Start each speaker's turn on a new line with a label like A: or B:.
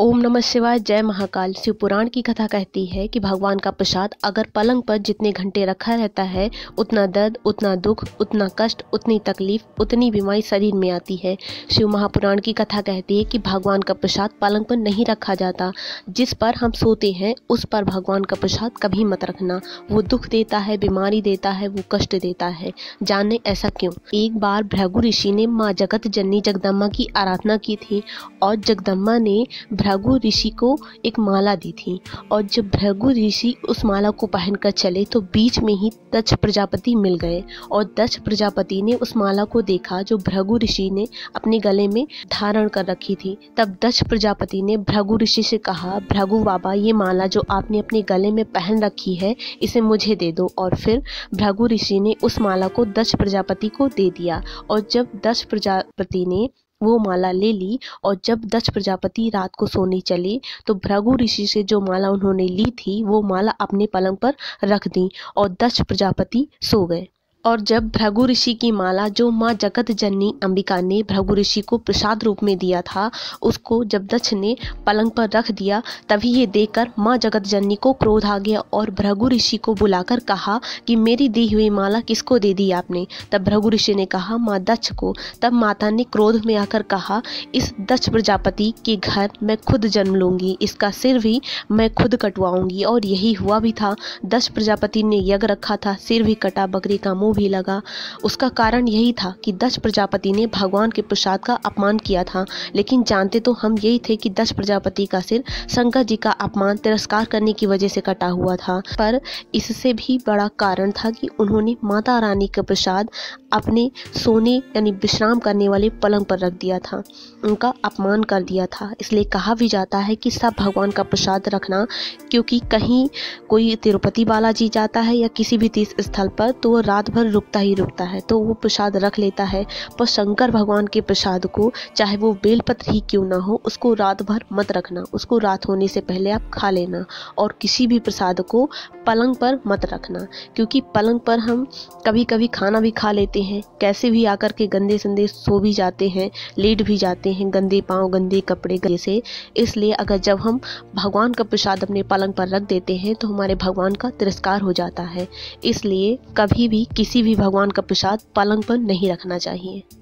A: ओम नमः शिवाय जय महाकाल शिव पुराण की कथा कहती है कि भगवान का प्रसाद अगर पलंग पर जितने घंटे रखा रहता है उतना दर्द उतना दुख उतना कष्ट उतनी तकलीफ उतनी बीमारी शरीर में आती है शिव महापुराण की कथा कहती है कि भगवान का प्रसाद पलंग पर नहीं रखा जाता जिस पर हम सोते हैं उस पर भगवान का प्रसाद कभी मत रखना वो दुख देता है बीमारी देता है वो कष्ट देता है जाने ऐसा क्यों एक बार भृगु ऋषि ने माँ जगत जननी जगदम्मा की आराधना की थी और जगदम्मा ने भृगु ऋषि को एक माला दी थी और जब भृगु ऋषि उस माला को पहनकर चले तो बीच में ही दक्ष प्रजापति मिल गए और दक्ष प्रजापति ने उस माला को देखा जो भृगु ऋषि ने अपने गले में धारण कर रखी थी तब दक्ष प्रजापति ने भृगु ऋषि से कहा भृगु बाबा ये माला जो आपने अपने गले में पहन रखी है इसे मुझे दे दो और फिर भृगु ऋषि ने उस माला को दक्ष प्रजापति को दे दिया और जब दक्ष प्रजापति ने वो माला ले ली और जब दक्ष प्रजापति रात को सोने चले तो भृगु ऋषि से जो माला उन्होंने ली थी वो माला अपने पलंग पर रख दी और दक्ष प्रजापति सो गए और जब भृगु ऋषि की माला जो माँ जगत जननी अंबिका ने भृगु ऋषि को प्रसाद रूप में दिया था उसको जब दक्ष ने पलंग पर रख दिया तभी ये देखकर माँ जगत जननी को क्रोध आ गया और भृगु ऋषि को बुलाकर कहा कि मेरी दी हुई माला किसको दे दी आपने तब भृगु ऋषि ने कहा माँ दक्ष को तब माता ने क्रोध में आकर कहा इस दक्ष प्रजापति के घर मैं खुद जन्म लूँगी इसका सिर भी मैं खुद कटवाऊँगी और यही हुआ भी था दक्ष प्रजापति ने यज्ञ रखा था सिर भी कटा बकरी का मुँह मोह भी लगा उसका कारण यही था कि दक्ष प्रजापति ने भगवान के प्रसाद का अपमान किया था लेकिन जानते तो हम यही थे कि दश प्रजापति का सिर शंकर जी का अपमान तिरस्कार करने की वजह से कटा हुआ था पर इससे भी बड़ा कारण था कि उन्होंने माता रानी का प्रसाद अपने सोने यानी विश्राम करने वाले पलंग पर रख दिया था उनका अपमान कर दिया था इसलिए कहा भी जाता है कि सब भगवान का प्रसाद रखना क्योंकि कहीं कोई तिरुपति बालाजी जाता है या किसी भी तीर्थ स्थल पर तो वह रात भर भर रुकता ही रुकता है तो वो प्रसाद रख लेता है पर शंकर भगवान के प्रसाद को चाहे वो बेलपत्र ही क्यों ना हो उसको रात भर मत रखना उसको रात होने से पहले आप खा लेना और किसी भी प्रसाद को पलंग पर मत रखना क्योंकि पलंग पर हम कभी कभी खाना भी खा लेते हैं कैसे भी आकर के गंदे संदे सो भी जाते हैं लेट भी जाते हैं गंदे पाँव गंदे कपड़े जैसे इसलिए अगर जब हम भगवान का प्रसाद अपने पलंग पर रख देते हैं तो हमारे भगवान का तिरस्कार हो जाता है इसलिए कभी भी किसी किसी भी भगवान का प्रसाद पालन पर नहीं रखना चाहिए